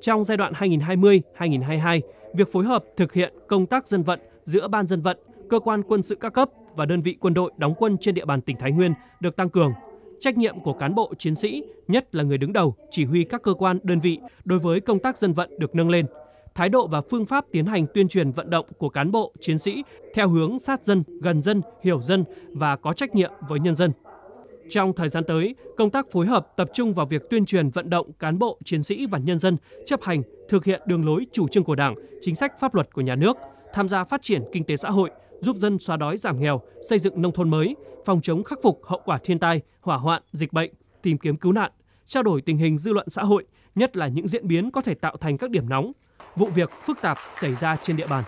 Trong giai đoạn 2020-2022, việc phối hợp thực hiện công tác dân vận giữa Ban dân vận, cơ quan quân sự các cấp và đơn vị quân đội đóng quân trên địa bàn tỉnh Thái Nguyên được tăng cường. Trách nhiệm của cán bộ chiến sĩ, nhất là người đứng đầu, chỉ huy các cơ quan, đơn vị đối với công tác dân vận được nâng lên. Thái độ và phương pháp tiến hành tuyên truyền vận động của cán bộ chiến sĩ theo hướng sát dân, gần dân, hiểu dân và có trách nhiệm với nhân dân. Trong thời gian tới, công tác phối hợp tập trung vào việc tuyên truyền vận động cán bộ, chiến sĩ và nhân dân chấp hành, thực hiện đường lối chủ trương của Đảng, chính sách pháp luật của nhà nước, tham gia phát triển kinh tế xã hội, giúp dân xóa đói giảm nghèo, xây dựng nông thôn mới, phòng chống khắc phục hậu quả thiên tai, hỏa hoạn, dịch bệnh, tìm kiếm cứu nạn, trao đổi tình hình dư luận xã hội, nhất là những diễn biến có thể tạo thành các điểm nóng, vụ việc phức tạp xảy ra trên địa bàn.